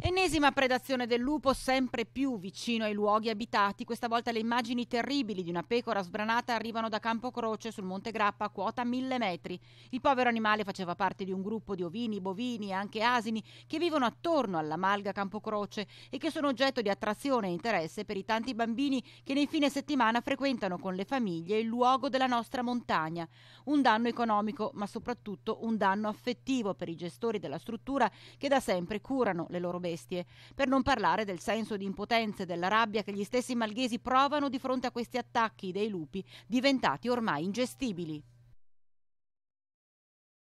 Ennesima predazione del lupo sempre più vicino ai luoghi abitati, questa volta le immagini terribili di una pecora sbranata arrivano da Campo Croce sul Monte Grappa a quota mille metri. Il povero animale faceva parte di un gruppo di ovini, bovini e anche asini che vivono attorno alla malga Campo Croce e che sono oggetto di attrazione e interesse per i tanti bambini che nei fine settimana frequentano con le famiglie il luogo della nostra montagna. Un danno economico, ma soprattutto un danno affettivo per i gestori della struttura che da sempre curano le loro bellezze molestie, per non parlare del senso di impotenza e della rabbia che gli stessi malghesi provano di fronte a questi attacchi dei lupi diventati ormai ingestibili.